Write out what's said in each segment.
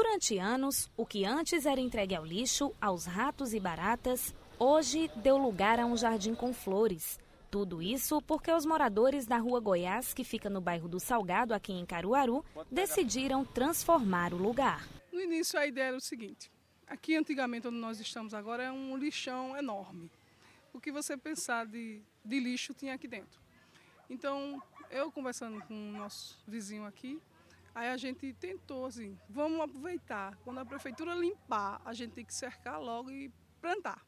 Durante anos, o que antes era entregue ao lixo, aos ratos e baratas, hoje deu lugar a um jardim com flores. Tudo isso porque os moradores da Rua Goiás, que fica no bairro do Salgado, aqui em Caruaru, decidiram transformar o lugar. No início a ideia era o seguinte: aqui antigamente onde nós estamos agora é um lixão enorme. O que você pensar de, de lixo tinha aqui dentro. Então, eu conversando com o nosso vizinho aqui, Aí a gente tentou assim, vamos aproveitar. Quando a prefeitura limpar, a gente tem que cercar logo e plantar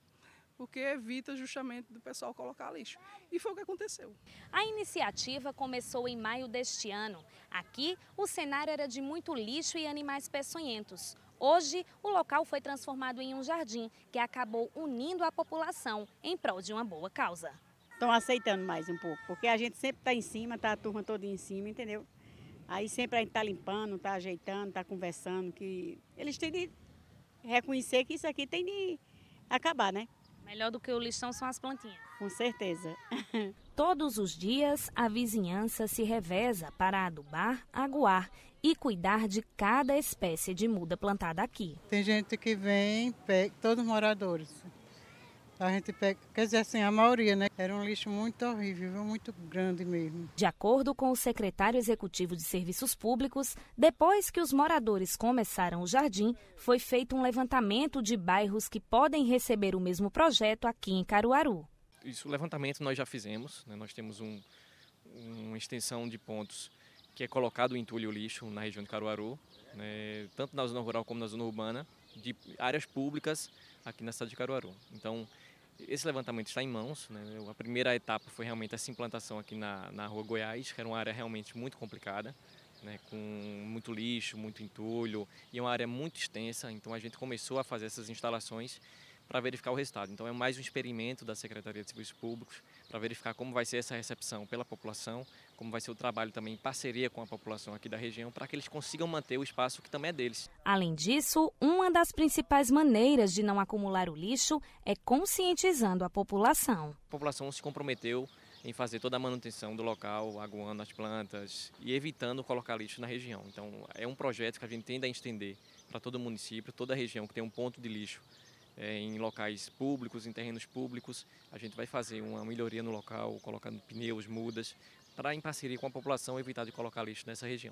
porque evita justamente do pessoal colocar lixo. E foi o que aconteceu. A iniciativa começou em maio deste ano. Aqui, o cenário era de muito lixo e animais peçonhentos. Hoje, o local foi transformado em um jardim que acabou unindo a população em prol de uma boa causa. Estão aceitando mais um pouco, porque a gente sempre está em cima, está a turma toda em cima, entendeu? Aí sempre a gente está limpando, está ajeitando, está conversando, que eles têm de reconhecer que isso aqui tem de acabar, né? Melhor do que o lixão são as plantinhas. Com certeza. Todos os dias, a vizinhança se reveza para adubar, aguar e cuidar de cada espécie de muda plantada aqui. Tem gente que vem, todos os moradores, a gente pega, quer dizer assim, a maioria, né? Era um lixo muito horrível, muito grande mesmo. De acordo com o secretário executivo de Serviços Públicos, depois que os moradores começaram o jardim, foi feito um levantamento de bairros que podem receber o mesmo projeto aqui em Caruaru. Isso, o levantamento nós já fizemos, né? nós temos um, uma extensão de pontos que é colocado o entulho e o lixo na região de Caruaru, né? tanto na zona rural como na zona urbana, de áreas públicas aqui na cidade de Caruaru. Então, esse levantamento está em mãos. Né? A primeira etapa foi realmente essa implantação aqui na, na Rua Goiás, que era uma área realmente muito complicada, né? com muito lixo, muito entulho, e é uma área muito extensa. Então a gente começou a fazer essas instalações para verificar o resultado. Então é mais um experimento da Secretaria de Serviços Públicos para verificar como vai ser essa recepção pela população, como vai ser o trabalho também em parceria com a população aqui da região, para que eles consigam manter o espaço que também é deles. Além disso, uma das principais maneiras de não acumular o lixo é conscientizando a população. A população se comprometeu em fazer toda a manutenção do local, aguando as plantas e evitando colocar lixo na região. Então, é um projeto que a gente tende a estender para todo o município, toda a região que tem um ponto de lixo é, em locais públicos, em terrenos públicos. A gente vai fazer uma melhoria no local, colocando pneus, mudas, para, em parceria com a população, evitar de colocar lixo nessa região.